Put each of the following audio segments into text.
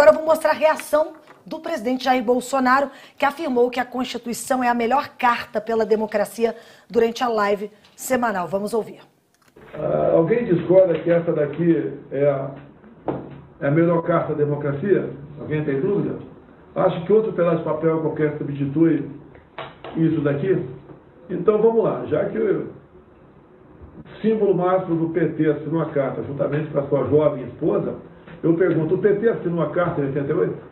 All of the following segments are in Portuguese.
Agora eu vou mostrar a reação do presidente Jair Bolsonaro, que afirmou que a Constituição é a melhor carta pela democracia durante a live semanal. Vamos ouvir. Ah, alguém discorda que essa daqui é a, é a melhor carta da democracia? Alguém tem dúvida? Acho que outro pedaço de papel qualquer substitui isso daqui? Então vamos lá, já que o símbolo máximo do PT assinou a carta juntamente com a sua jovem esposa, eu pergunto, o PT assinou a Carta em 88?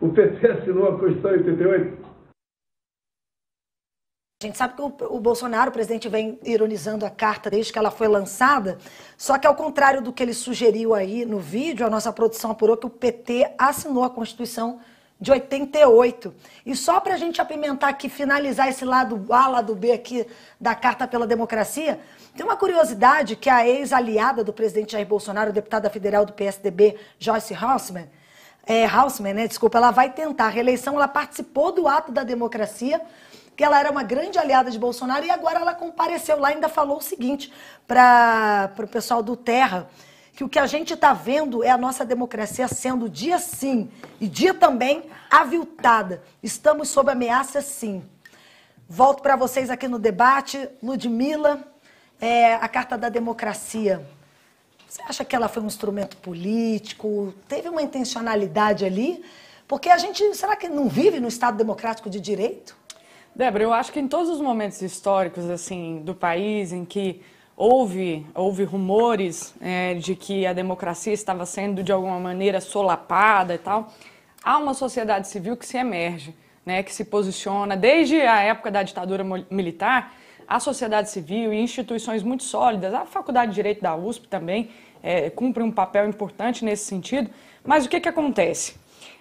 O PT assinou a Constituição em 88? A gente sabe que o, o, Bolsonaro, o presidente, vem ironizando a carta desde que ela foi lançada, só que ao contrário do que ele sugeriu aí no vídeo, a nossa produção apurou que o PT assinou a Constituição de 88. E só para a gente apimentar aqui, finalizar esse lado A, lado B aqui da Carta pela Democracia, tem uma curiosidade que a ex-aliada do presidente Jair Bolsonaro, deputada federal do PSDB, Joyce Hausman, é, Hausman, né, desculpa, ela vai tentar a reeleição, ela participou do ato da democracia, que ela era uma grande aliada de Bolsonaro, e agora ela compareceu lá e ainda falou o seguinte para o pessoal do Terra, que o que a gente está vendo é a nossa democracia sendo dia sim e dia também aviltada. Estamos sob ameaça sim. Volto para vocês aqui no debate. Ludmilla, é, a Carta da Democracia. Você acha que ela foi um instrumento político? Teve uma intencionalidade ali? Porque a gente, será que não vive no Estado Democrático de Direito? Débora, eu acho que em todos os momentos históricos assim do país em que houve, houve rumores é, de que a democracia estava sendo de alguma maneira solapada e tal, há uma sociedade civil que se emerge, né, que se posiciona desde a época da ditadura militar, a sociedade civil e instituições muito sólidas, a Faculdade de Direito da USP também é, cumpre um papel importante nesse sentido. Mas o que, que acontece?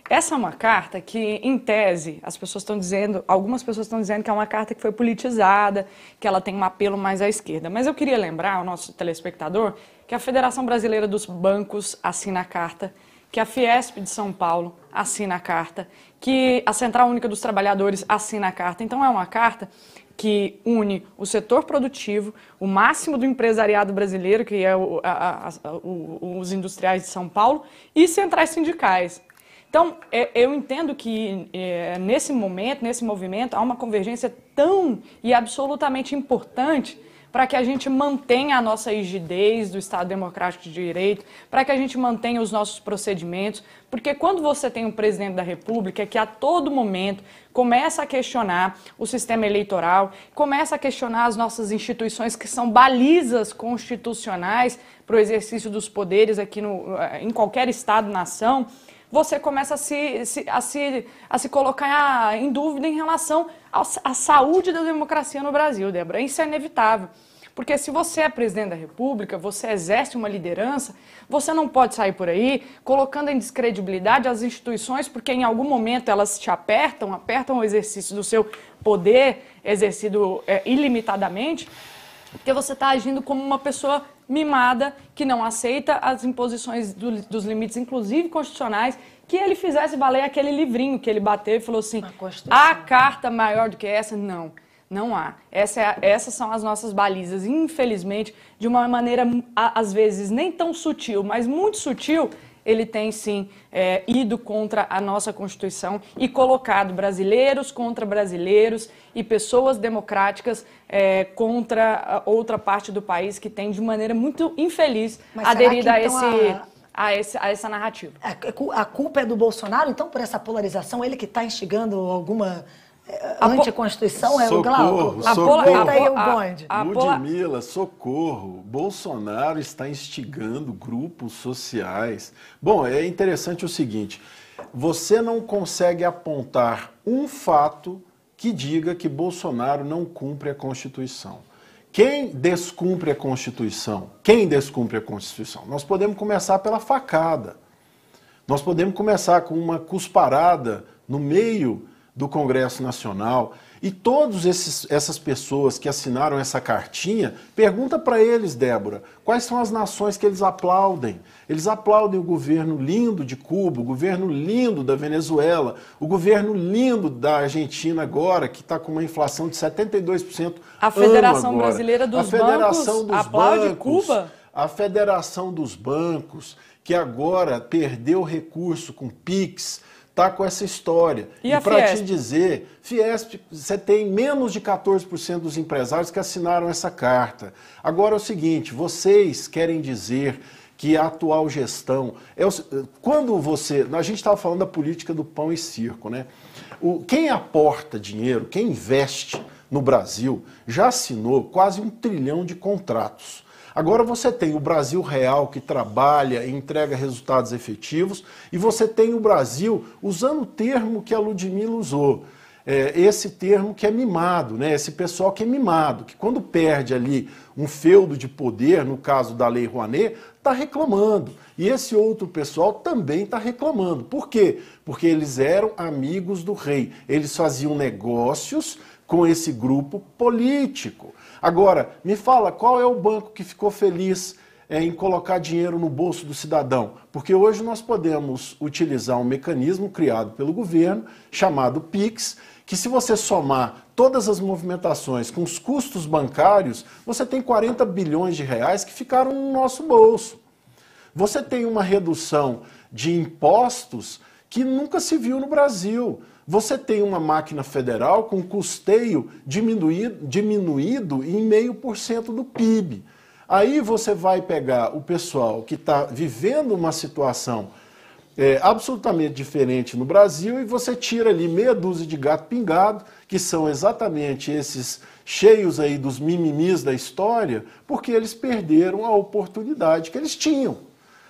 Essa é uma carta que, em tese, as pessoas estão dizendo, algumas pessoas estão dizendo que é uma carta que foi politizada, que ela tem um apelo mais à esquerda. Mas eu queria lembrar ao nosso telespectador que a Federação Brasileira dos Bancos assina a carta, que a Fiesp de São Paulo assina a carta, que a Central Única dos Trabalhadores assina a carta. Então é uma carta que une o setor produtivo, o máximo do empresariado brasileiro, que é o, a, a, os industriais de São Paulo, e centrais sindicais. Então, é, eu entendo que é, nesse momento, nesse movimento, há uma convergência tão e absolutamente importante para que a gente mantenha a nossa rigidez do Estado Democrático de Direito, para que a gente mantenha os nossos procedimentos, porque quando você tem um presidente da República que a todo momento começa a questionar o sistema eleitoral, começa a questionar as nossas instituições que são balizas constitucionais para o exercício dos poderes aqui no, eh, em qualquer Estado-nação, na você começa a se, se, a se, a se colocar ah, em dúvida em relação à saúde da democracia no Brasil, Débora. Isso é inevitável. Porque se você é presidente da República, você exerce uma liderança, você não pode sair por aí colocando em descredibilidade as instituições, porque em algum momento elas te apertam, apertam o exercício do seu poder exercido é, ilimitadamente, porque você está agindo como uma pessoa mimada, que não aceita as imposições do, dos limites, inclusive constitucionais, que ele fizesse valer aquele livrinho que ele bateu e falou assim: a carta maior do que essa? Não. Não há. Essa é essas são as nossas balizas, infelizmente, de uma maneira, às vezes, nem tão sutil, mas muito sutil, ele tem sim é, ido contra a nossa Constituição e colocado brasileiros contra brasileiros e pessoas democráticas é, contra ah, outra parte do país que tem, de maneira muito infeliz, Mas aderido que, então, a esse. A... A, esse, a, essa narrativa. É, a culpa é do Bolsonaro, então, por essa polarização? Ele que está instigando alguma Anticonstituição é o Glauco? Aproveita aí o A, Ludmilla, socorro. Bolsonaro está instigando grupos sociais. Bom, é interessante o seguinte: você não consegue apontar um fato que diga que Bolsonaro não cumpre a Constituição. Quem descumpre a Constituição? Quem descumpre a Constituição? Nós podemos começar pela facada. Nós podemos começar com uma cusparada no meio do Congresso Nacional e todos esses, essas pessoas que assinaram essa cartinha, pergunta para eles, Débora, quais são as nações que eles aplaudem? Eles aplaudem o governo lindo de Cuba, o governo lindo da Venezuela, o governo lindo da Argentina agora, que está com uma inflação de 72%. A Federação Brasileira dos a Federação Bancos dos aplaude bancos, Cuba? A Federação dos Bancos, que agora perdeu recurso com PIX, tá com essa história. E, e para te dizer, Fiesp, você tem menos de 14% dos empresários que assinaram essa carta. Agora é o seguinte, vocês querem dizer que a atual gestão é o, quando você, a gente estava falando da política do pão e circo, né? O, quem aporta dinheiro, quem investe no Brasil, já assinou quase um trilhão de contratos. Agora você tem o Brasil real que trabalha e entrega resultados efetivos, e você tem o Brasil usando o termo que a Ludmilla usou. É, esse termo que é mimado, né? esse pessoal que é mimado, que quando perde ali um feudo de poder, no caso da Lei Rouanet, está reclamando. E esse outro pessoal também está reclamando. Por quê? Porque eles eram amigos do rei, eles faziam negócios com esse grupo político. Agora, me fala qual é o banco que ficou feliz é, em colocar dinheiro no bolso do cidadão, porque hoje nós podemos utilizar um mecanismo criado pelo governo chamado PIX, que se você somar todas as movimentações com os custos bancários, você tem 40 bilhões de reais que ficaram no nosso bolso. Você tem uma redução de impostos que nunca se viu no Brasil você tem uma máquina federal com custeio diminuído, diminuído em meio por cento do PIB. Aí você vai pegar o pessoal que está vivendo uma situação é, absolutamente diferente no Brasil e você tira ali meia dúzia de gato pingado, que são exatamente esses cheios aí dos mimimis da história, porque eles perderam a oportunidade que eles tinham.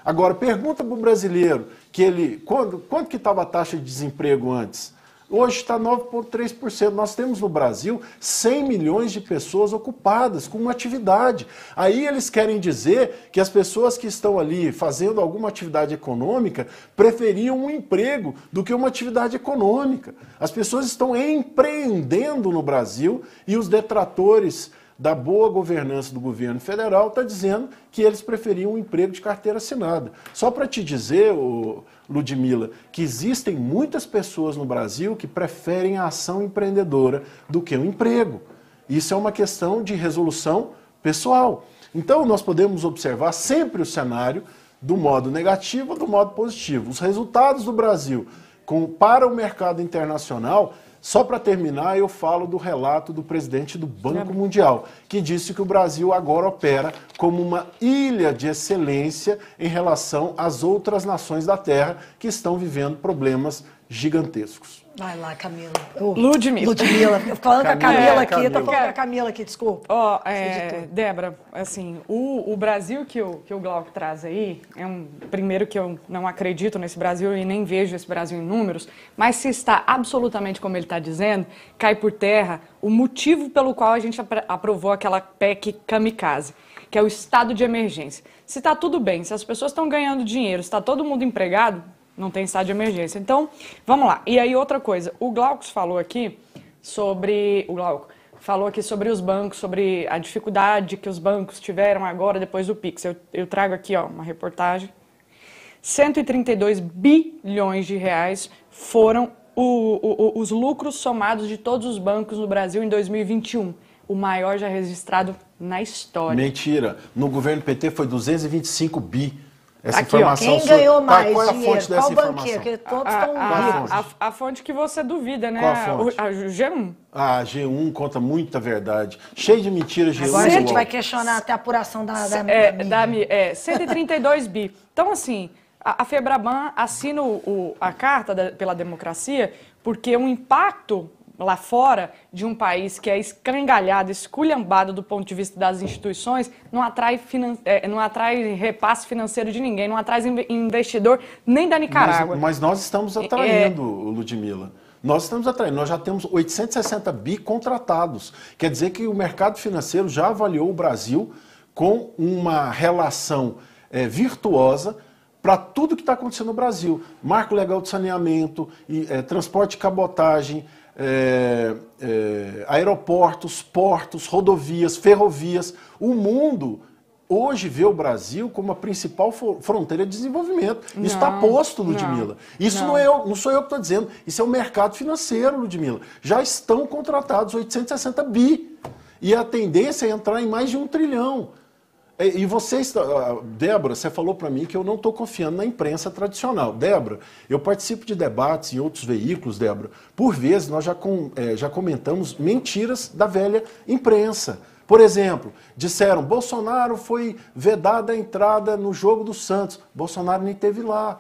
Agora, pergunta para o brasileiro que ele. Quando, quanto que estava a taxa de desemprego antes? hoje está 9,3%. Nós temos no Brasil 100 milhões de pessoas ocupadas com uma atividade. Aí eles querem dizer que as pessoas que estão ali fazendo alguma atividade econômica preferiam um emprego do que uma atividade econômica. As pessoas estão empreendendo no Brasil e os detratores da boa governança do governo federal está dizendo que eles preferiam um emprego de carteira assinada. Só para te dizer, o Ludmila, que existem muitas pessoas no Brasil que preferem a ação empreendedora do que o emprego. Isso é uma questão de resolução pessoal. Então, nós podemos observar sempre o cenário do modo negativo ou do modo positivo. Os resultados do Brasil com, para o mercado internacional só para terminar, eu falo do relato do presidente do Banco Mundial, que disse que o Brasil agora opera como uma ilha de excelência em relação às outras nações da Terra que estão vivendo problemas gigantescos. Vai lá, Camila. Oh, Ludmila. Ludmila. Falando com a Camila é, aqui, Camila. tô falando com a Camila aqui, desculpa. Ó, oh, é, Débora, assim, o, o Brasil que o, que o Glauco traz aí, é um, primeiro que eu não acredito nesse Brasil e nem vejo esse Brasil em números, mas se está absolutamente como ele está dizendo, cai por terra o motivo pelo qual a gente aprovou aquela PEC kamikaze que é o estado de emergência. Se está tudo bem, se as pessoas estão ganhando dinheiro, se está todo mundo empregado, não tem estado de emergência. Então, vamos lá. E aí, outra coisa. O Glaucus falou aqui sobre. O Glauco falou aqui sobre os bancos, sobre a dificuldade que os bancos tiveram agora depois do Pix. Eu, eu trago aqui ó, uma reportagem. 132 bilhões de reais foram o, o, o, os lucros somados de todos os bancos no Brasil em 2021. O maior já registrado na história. Mentira. No governo PT foi 225 bi. Essa Aqui, informação ó, quem ganhou tá, mais tá, qual é a dinheiro? Fonte dessa qual informação? banqueiro? Porque todos estão ah, ah, ricos. A, a, a, fonte que você duvida, né? Qual a fonte? A, a G1. A G1 conta muita verdade. Cheio de mentiras, G1. Agora a gente vai questionar até a apuração da, da, é, da, da é, 132 bi. Então, assim, a, Febraban assina o, a Carta da, pela Democracia porque o impacto lá fora de um país que é escangalhado, esculhambado do ponto de vista das instituições, não atrai, finan... É, não atrai repasse financeiro de ninguém, não atrai investidor nem da Nicarágua. Mas, mas nós estamos é, é. atraindo, é... Ludmilla. Nós estamos atraindo, nós já temos 860 bi contratados. Quer dizer que o mercado financeiro já avaliou o Brasil com uma relação é, virtuosa para tudo que está acontecendo no Brasil. Marco legal de saneamento, e, é, transporte de cabotagem, é, é, aeroportos, portos, rodovias, ferrovias. O mundo hoje vê o Brasil como a principal fronteira de desenvolvimento. Não, isso está posto, Ludmilla. Não, isso não. não. é eu, não sou eu que estou dizendo, isso é o mercado financeiro, Ludmilla. Já estão contratados 860 bi. E a tendência é entrar em mais de um trilhão. É, e você, ah, Débora, você falou para mim que eu não estou confiando na imprensa tradicional. Débora, eu participo de debates em outros veículos, Débora. Por vezes nós já, com, é, já comentamos mentiras da velha imprensa. Por exemplo, disseram Bolsonaro foi vedado a entrada no jogo do Santos. Bolsonaro nem teve lá.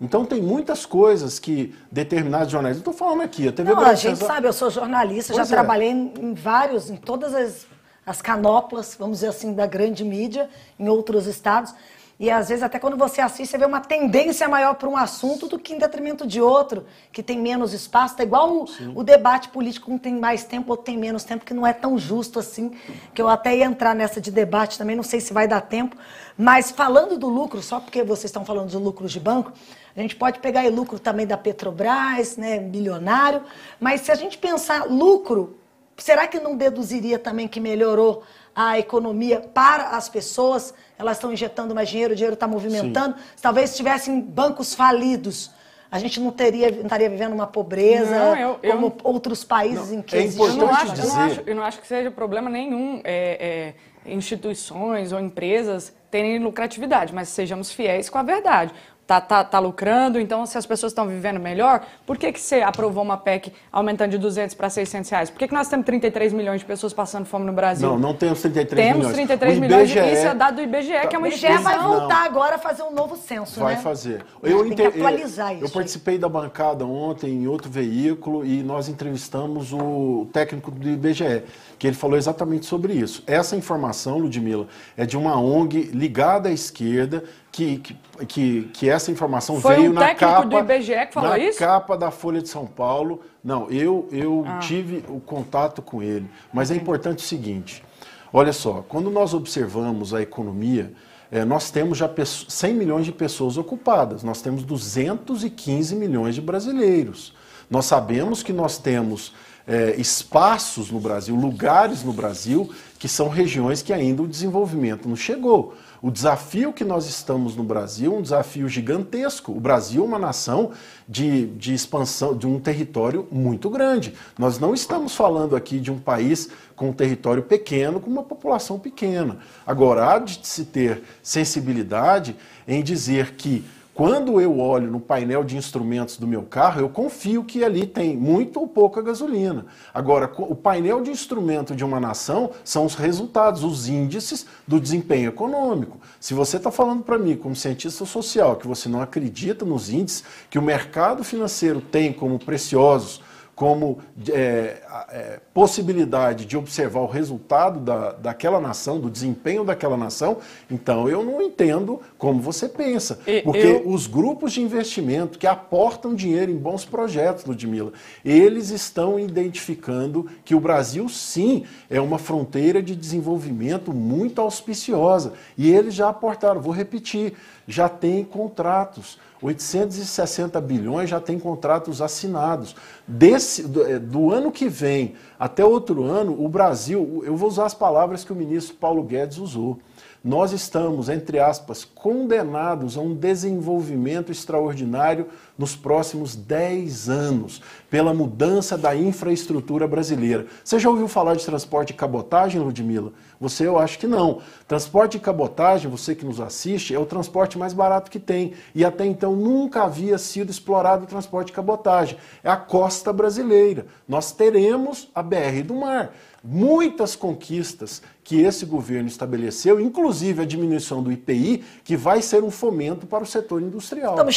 Então tem muitas coisas que determinados jornais. estou falando aqui, a TV Não, Brasil, a gente já... sabe, eu sou jornalista, pois já é. trabalhei em vários, em todas as as canoplas, vamos dizer assim, da grande mídia em outros estados. E às vezes, até quando você assiste, você vê uma tendência maior para um assunto do que em detrimento de outro, que tem menos espaço. é igual o, o, debate político, um tem mais tempo, outro tem menos tempo, que não é tão justo assim. Que eu até ia entrar nessa de debate também, não sei se vai dar tempo. Mas falando do lucro, só porque vocês estão falando de lucros de banco, a gente pode pegar aí lucro também da Petrobras, né, milionário. Mas se a gente pensar lucro será que não deduziria também que melhorou a economia para as pessoas? Elas estão injetando mais dinheiro, o dinheiro está movimentando. Sim. Talvez tivessem bancos falidos. A gente não teria, não estaria vivendo uma pobreza não, eu, como eu, outros países não, em é que é existe. Eu não, acho, eu, não acho, eu não acho que seja problema nenhum é, é, instituições ou empresas terem lucratividade, mas sejamos fiéis com a verdade. Tá, tá, tá lucrando, então se as pessoas estão vivendo melhor, por que, que você aprovou uma PEC aumentando de 200 para 600 reais? Por que, que nós temos 33 milhões de pessoas passando fome no Brasil? Não, não temos 33 temos milhões. Temos 33 milhões, IBGE... É- isso é dado do IBGE, tá, que é uma IBGE é vai voltar não. agora a fazer um novo censo, vai né? Vai fazer. Eu, eu inter... atualizar isso. Eu participei aí. da bancada ontem em outro veículo e nós entrevistamos o técnico do IBGE, que ele falou exatamente sobre isso. Essa informação, Ludmila, é de uma ONG ligada à esquerda que, que, que, essa informação Foi veio um na capa do IBGE que falou na isso? capa da Folha de São Paulo. Não, eu eu ah. tive o contato com ele, mas é importante o seguinte. Olha só, quando nós observamos a economia, é, nós temos já 100 milhões de pessoas ocupadas, nós temos 215 milhões de brasileiros. Nós sabemos que nós temos é, espaços no Brasil, lugares no Brasil, que são regiões que ainda o desenvolvimento não chegou. O desafio que nós estamos no Brasil é um desafio gigantesco. O Brasil é uma nação de, de expansão, de um território muito grande. Nós não estamos falando aqui de um país com um território pequeno, com uma população pequena. Agora, há de se ter sensibilidade em dizer que quando eu olho no painel de instrumentos do meu carro, eu confio que ali tem muito ou pouca gasolina. Agora, o painel de instrumento de uma nação são os resultados, os índices do desempenho econômico. Se você está falando para mim, como cientista social, que você não acredita nos índices que o mercado financeiro tem como preciosos como é, é, possibilidade de observar o resultado da, daquela nação, do desempenho daquela nação, então eu não entendo como você pensa. E, porque eu... os grupos de investimento que aportam dinheiro em bons projetos, Ludmilla, eles estão identificando que o Brasil, sim, é uma fronteira de desenvolvimento muito auspiciosa. E eles já aportaram, vou repetir, já tem contratos 860 bilhões já tem contratos assinados. Desse, do, é, do, ano que vem até outro ano, o Brasil, eu vou usar as palavras que o ministro Paulo Guedes usou, nós estamos, entre aspas, condenados a um desenvolvimento extraordinário nos próximos 10 anos, pela mudança da infraestrutura brasileira. Você já ouviu falar de transporte de cabotagem, Ludmila? Você, eu acho que não. Transporte de cabotagem, você que nos assiste, é o transporte mais barato que tem. E até então nunca havia sido explorado o transporte de cabotagem. É a costa brasileira. Nós teremos a BR do mar muitas conquistas que esse governo estabeleceu, inclusive a diminuição do IPI, que vai ser um fomento para o setor industrial. Então,